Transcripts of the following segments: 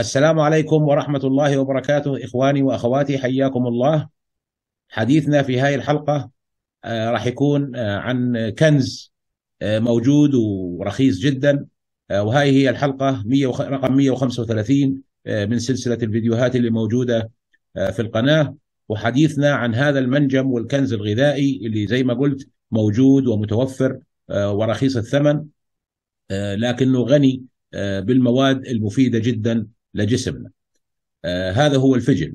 السلام عليكم ورحمة الله وبركاته إخواني وأخواتي حياكم الله حديثنا في هذه الحلقة آه، راح يكون آه، عن كنز آه، موجود ورخيص جدا وهاي هي الحلقة رقم 135 من سلسلة الفيديوهات اللي موجودة في القناة وحديثنا عن هذا المنجم والكنز الغذائي اللي زي ما قلت موجود ومتوفر ورخيص الثمن لكنه غني بالمواد المفيدة جدا لجسمنا آه، هذا هو الفجل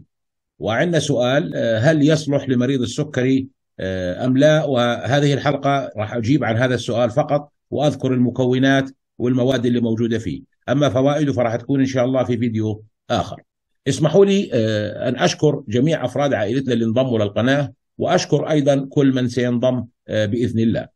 وعندنا سؤال آه، هل يصلح لمريض السكري آه، أم لا وهذه الحلقة راح أجيب عن هذا السؤال فقط وأذكر المكونات والمواد اللي موجودة فيه أما فوائده فراح تكون إن شاء الله في فيديو آخر اسمحوا لي أن أشكر جميع أفراد عائلتنا اللي انضموا للقناة وأشكر أيضا كل من سينضم بإذن الله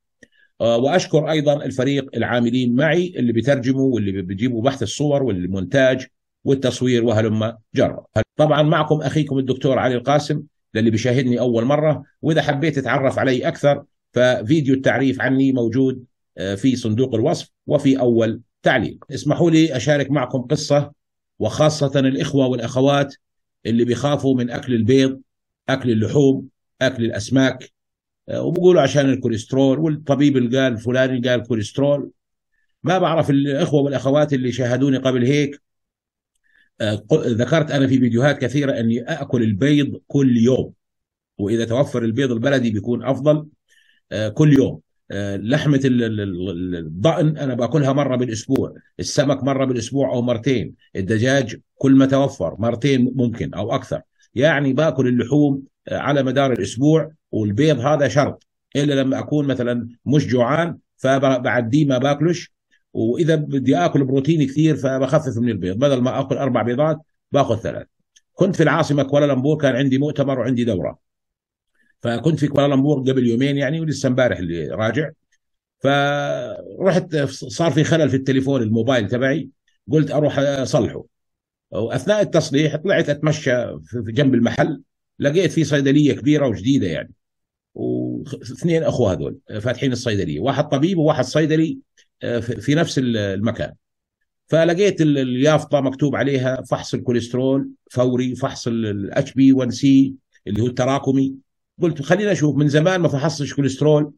وأشكر أيضا الفريق العاملين معي اللي بترجموا واللي بيجيبوا بحث الصور والمونتاج والتصوير وهلم جرا طبعا معكم أخيكم الدكتور علي القاسم للي بيشاهدني أول مرة وإذا حبيت تتعرف علي أكثر ففيديو التعريف عني موجود آه، في صندوق الوصف وفي أول تعليق اسمحوا لي أشارك معكم قصة وخاصة الإخوة والأخوات اللي بيخافوا من أكل البيض أكل اللحوم أكل الأسماك آه، وبقولوا عشان الكوليسترول والطبيب اللي قال فلان قال كوليسترول ما بعرف الإخوة والأخوات اللي شاهدوني قبل هيك آه، ذكرت انا في فيديوهات كثيره اني اكل البيض كل يوم واذا توفر البيض البلدي بيكون افضل آه، كل يوم آه، لحمه الضأن انا باكلها مره بالاسبوع السمك مره بالاسبوع او مرتين الدجاج كل ما توفر مرتين ممكن او اكثر يعني باكل اللحوم على مدار الاسبوع والبيض هذا شرط الا لما اكون مثلا مش جوعان فبعديه ما باكلش واذا بدي اكل بروتين كثير فبخفف من البيض بدل ما اكل اربع بيضات باخذ ثلاث كنت في العاصمه كوالالمبور كان عندي مؤتمر وعندي دوره فكنت في كوالالمبور قبل يومين يعني ولسه امبارح اللي راجع فرحت صار في خلل في التليفون الموبايل تبعي قلت اروح اصلحه واثناء التصليح طلعت اتمشى في جنب المحل لقيت في صيدليه كبيره وجديده يعني واثنين اخوه هذول فاتحين الصيدليه واحد طبيب وواحد صيدلي آه، في نفس المكان فلقيت اليافطه مكتوب عليها فحص الكوليسترول فوري فحص الاتش بي 1 سي اللي هو التراكمي قلت خليني اشوف من زمان ما فحصتش كوليسترول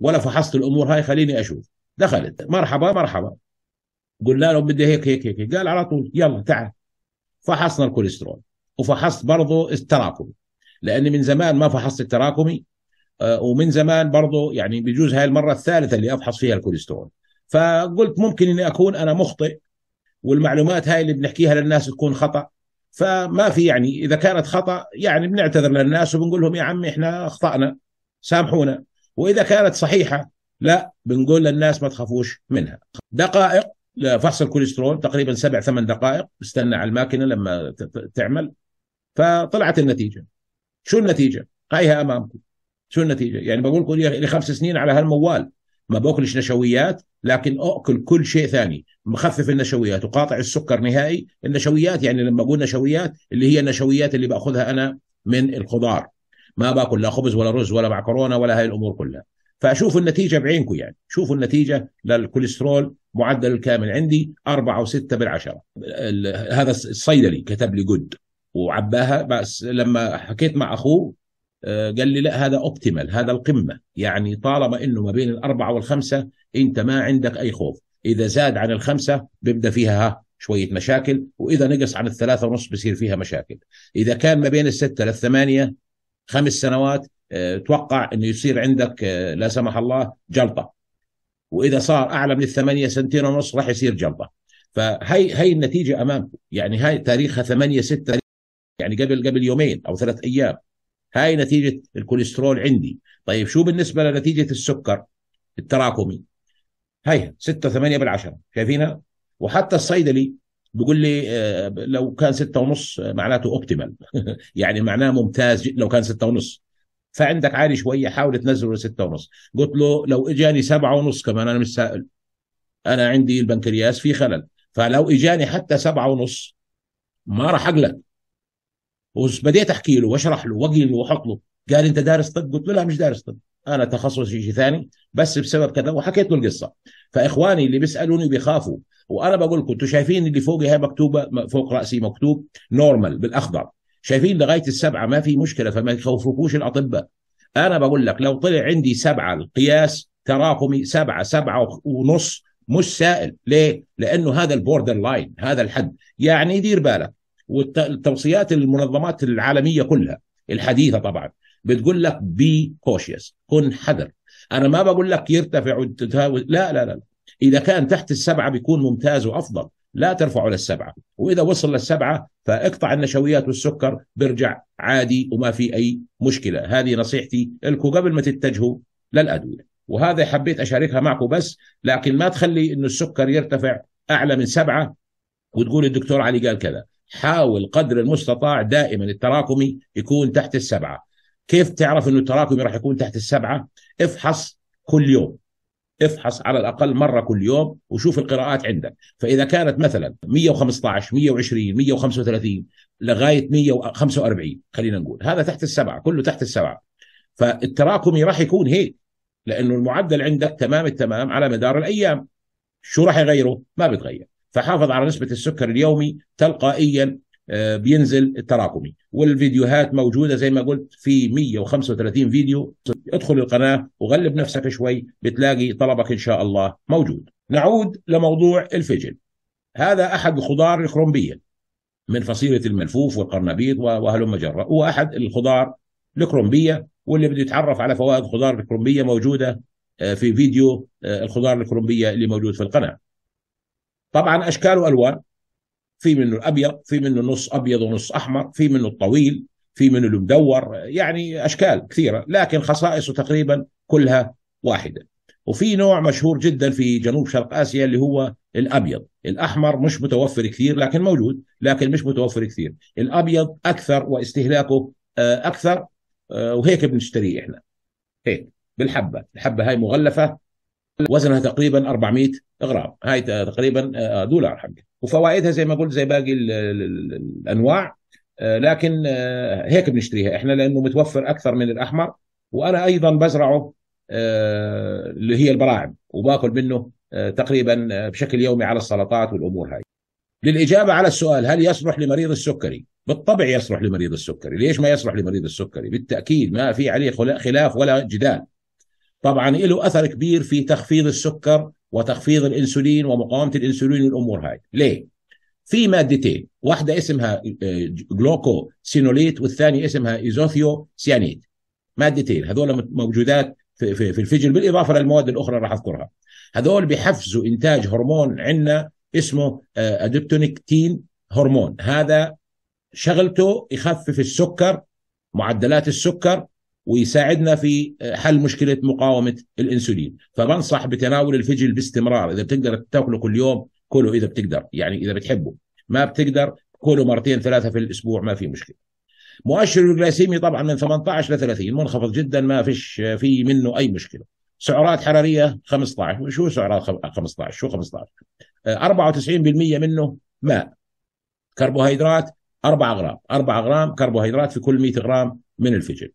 ولا فحصت الامور هاي خليني اشوف دخلت مرحبا مرحبا قلنا له بدي هيك هيك هيك قال على طول يلا تعال فحصنا الكوليسترول وفحصت برضه التراكمي لاني من زمان ما فحصت التراكمي آه، ومن زمان برضه يعني بجوز هاي المره الثالثه اللي افحص فيها الكوليسترول فقلت ممكن اني اكون انا مخطئ والمعلومات هاي اللي بنحكيها للناس تكون خطا فما في يعني اذا كانت خطا يعني بنعتذر للناس وبنقول لهم يا عمي احنا اخطانا سامحونا واذا كانت صحيحه لا بنقول للناس ما تخافوش منها دقائق لفحص الكوليسترول تقريبا سبع ثمان دقائق استنى على الماكنة لما تعمل فطلعت النتيجه شو النتيجه؟ هيها امامكم شو النتيجه؟ يعني بقول لكم لي خمس سنين على هالموال ما باكلش نشويات لكن اكل كل شيء ثاني مخفف النشويات وقاطع السكر نهائي النشويات يعني لما اقول نشويات اللي هي النشويات اللي باخذها انا من الخضار ما باكل لا خبز ولا رز ولا معكرونه ولا هاي الامور كلها فاشوف النتيجه بعينكم يعني شوفوا النتيجه للكوليسترول معدل الكامل عندي 4 و6 بالعشره هذا الصيدلي كتب لي جود وعباها بس لما حكيت مع اخوه آه، قال لي لا هذا اوبتيمال هذا القمه يعني طالما انه ما بين الاربعه والخمسه انت ما عندك اي خوف اذا زاد عن الخمسه بيبدا فيها شويه مشاكل واذا نقص عن الثلاثه ونص بصير فيها مشاكل اذا كان ما بين السته للثمانيه خمس سنوات آه، توقع انه يصير عندك آه، لا سمح الله جلطه واذا صار اعلى من الثمانيه سنتين ونص راح يصير جلطه فهي هي النتيجه امامكم يعني هاي تاريخها 8 6 يعني قبل قبل يومين او ثلاث ايام هاي نتيجه الكوليسترول عندي طيب شو بالنسبه لنتيجه السكر التراكمي هاي 6 8 بالعشرة شايفينها وحتى الصيدلي بيقول لي آه، لو كان ستة ونص معناته اوبتيمال يعني معناه ممتاز لو كان ستة ونص فعندك عالي شوية حاول تنزله لستة ونص قلت له لو اجاني سبعة ونص كمان انا مش سائل انا عندي البنكرياس في خلل فلو اجاني حتى سبعة ونص ما راح اقلق وبديت احكي له واشرح له واقي له واحط له قال انت دارس طب قلت له لا مش دارس طب انا تخصصي شيء ثاني بس بسبب كذا وحكيت له القصه فاخواني اللي بيسالوني بيخافوا وانا بقول لكم انتم شايفين اللي فوقي هي مكتوبه فوق راسي مكتوب نورمال بالاخضر شايفين لغايه السبعه ما في مشكله فما يخوفوكوش الاطباء انا بقول لك لو طلع عندي سبعه القياس تراكمي سبعه سبعه ونص مش سائل ليه؟ لانه هذا البوردر لاين هذا الحد يعني دير بالك والتوصيات المنظمات العالميه كلها الحديثه طبعا بتقول لك بي كوشيس كن حذر انا ما بقول لك يرتفع وتتهاوي لا لا لا اذا كان تحت السبعه بيكون ممتاز وافضل لا ترفعه للسبعه واذا وصل للسبعه فاقطع النشويات والسكر بيرجع عادي وما في اي مشكله هذه نصيحتي لكم قبل ما تتجهوا للادويه وهذا حبيت اشاركها معكم بس لكن ما تخلي انه السكر يرتفع اعلى من سبعه وتقول الدكتور علي قال كذا حاول قدر المستطاع دائما التراكمي يكون تحت السبعه كيف تعرف انه التراكمي راح يكون تحت السبعه افحص كل يوم افحص على الاقل مره كل يوم وشوف القراءات عندك فاذا كانت مثلا 115 120 135 لغايه 145 خلينا نقول هذا تحت السبعه كله تحت السبعه فالتراكمي راح يكون هيك لانه المعدل عندك تمام التمام على مدار الايام شو راح يغيره ما بتغير فحافظ على نسبه السكر اليومي تلقائيا آه، بينزل التراكمي والفيديوهات موجوده زي ما قلت في 135 فيديو ادخل القناه وغلب نفسك شوي بتلاقي طلبك ان شاء الله موجود نعود لموضوع الفجل هذا احد الخضار الكرومبيه من فصيله الملفوف والقرنبيط وهلم جره هو احد الخضار الكرومبيه واللي بده يتعرف على فوائد الخضار الكرومبيه موجوده آه، في فيديو آه، الخضار الكرومبيه اللي موجود في القناه طبعا اشكال والوان في منه الابيض في منه نص ابيض ونص احمر في منه الطويل في منه المدور يعني اشكال كثيره لكن خصائصه تقريبا كلها واحده وفي نوع مشهور جدا في جنوب شرق اسيا اللي هو الابيض الاحمر مش متوفر كثير لكن موجود لكن مش متوفر كثير الابيض اكثر واستهلاكه آه، اكثر آه، وهيك بنشتريه احنا هيك بالحبه الحبه هاي مغلفه وزنها تقريبا 400 غرام هاي تقريبا آه، دولار حقي وفوائدها زي ما قلت زي باقي الانواع آه، لكن آه، هيك بنشتريها احنا لانه متوفر اكثر من الاحمر وانا ايضا بزرعه اللي هي البراعم وباكل منه تقريبا بشكل يومي على السلطات والامور هاي للاجابه على السؤال هل يصلح لمريض السكري بالطبع يصلح لمريض السكري ليش ما يصلح لمريض السكري بالتاكيد ما في عليه خلاف ولا جدال طبعا له اثر كبير في تخفيض السكر وتخفيض الانسولين ومقاومه الانسولين والامور هاي ليه في مادتين واحده اسمها آه، جلوكو سينوليت والثانيه اسمها ايزوثيو سيانيت مادتين هذول موجودات في, في, في الفجل بالاضافه للمواد الاخرى راح اذكرها هذول بيحفزوا انتاج هرمون عندنا اسمه ادبتونيكتين آه، هرمون هذا شغلته يخفف السكر معدلات السكر ويساعدنا في حل مشكله مقاومه الانسولين فبنصح بتناول الفجل باستمرار اذا بتقدر تاكله كل يوم كله اذا بتقدر يعني اذا بتحبه ما بتقدر كله مرتين ثلاثه في الاسبوع ما في مشكله مؤشر الجلايسيمي طبعا من 18 ل 30 منخفض جدا ما فيش في منه اي مشكله سعرات حراريه 15 شو سعرات 15 شو 15 94% آه، منه ماء كربوهيدرات 4 غرام 4 غرام كربوهيدرات في كل 100 غرام من الفجل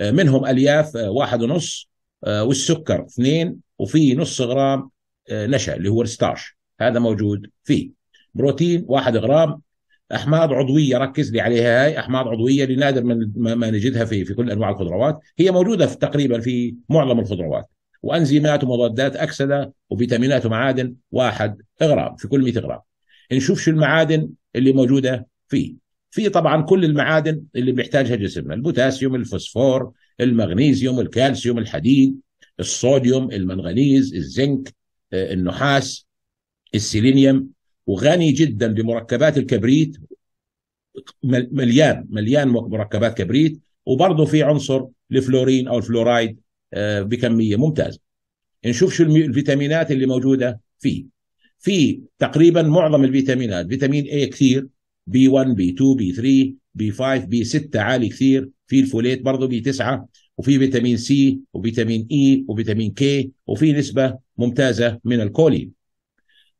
آه، منهم الياف آه، واحد ونص آه، والسكر اثنين وفي نص غرام نشا اللي هو الستاش هذا موجود فيه بروتين واحد غرام احماض عضويه ركز لي عليها هاي احماض عضويه اللي نادر من ما نجدها في في كل انواع الخضروات هي موجوده في تقريبا في معظم الخضروات وانزيمات ومضادات اكسده وفيتامينات ومعادن واحد غرام في كل 100 غرام نشوف شو المعادن اللي موجوده فيه في طبعا كل المعادن اللي بيحتاجها جسمنا البوتاسيوم الفوسفور المغنيسيوم الكالسيوم الحديد الصوديوم المنغنيز الزنك آه، النحاس السيلينيوم وغني جدا بمركبات الكبريت مليان مليان مركبات كبريت وبرضه في عنصر الفلورين او الفلورايد آه، بكميه ممتازه نشوف شو الفيتامينات اللي موجوده فيه في تقريبا معظم الفيتامينات فيتامين اي كثير بي 1 بي 2 بي 3 بي 5 بي 6 عالي كثير في الفوليت برضه بي 9 وفي فيتامين سي وفيتامين اي وفيتامين كي وفي نسبه ممتازه من الكولين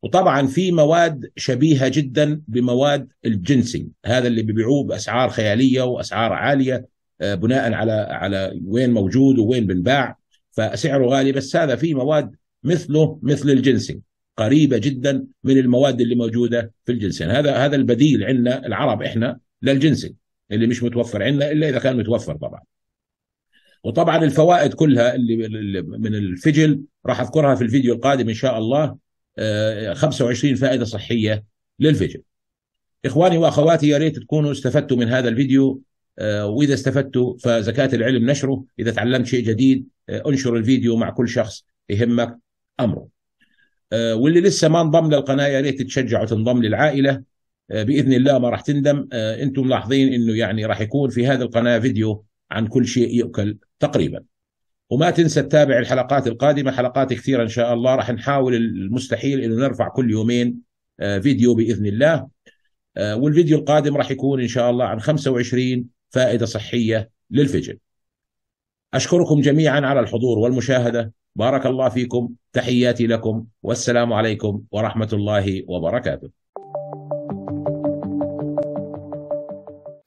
وطبعا في مواد شبيهه جدا بمواد الجنسنج هذا اللي بيبيعوه باسعار خياليه واسعار عاليه آه، بناء على على وين موجود ووين بنباع فسعره غالي بس هذا في مواد مثله مثل الجنسنج قريبه جدا من المواد اللي موجوده في الجنسين يعني هذا هذا البديل عندنا العرب احنا للجنسين اللي مش متوفر عندنا الا اذا كان متوفر طبعا وطبعا الفوائد كلها اللي من الفجل راح اذكرها في الفيديو القادم ان شاء الله 25 آه، فائده صحيه للفجل اخواني واخواتي يا ريت تكونوا استفدتوا من هذا الفيديو آه، واذا استفدتوا فزكاه العلم نشره اذا تعلمت شيء جديد آه، انشر الفيديو مع كل شخص يهمك امره آه، واللي لسه ما انضم للقناه يا ريت تشجع وتنضم للعائله آه، باذن الله ما راح تندم آه، انتم ملاحظين انه يعني راح يكون في هذه القناه فيديو عن كل شيء يؤكل تقريبا وما تنسى تتابع الحلقات القادمه حلقات كثيره ان شاء الله راح نحاول المستحيل انه نرفع كل يومين فيديو باذن الله والفيديو القادم راح يكون ان شاء الله عن 25 فائده صحيه للفجر اشكركم جميعا على الحضور والمشاهده بارك الله فيكم تحياتي لكم والسلام عليكم ورحمه الله وبركاته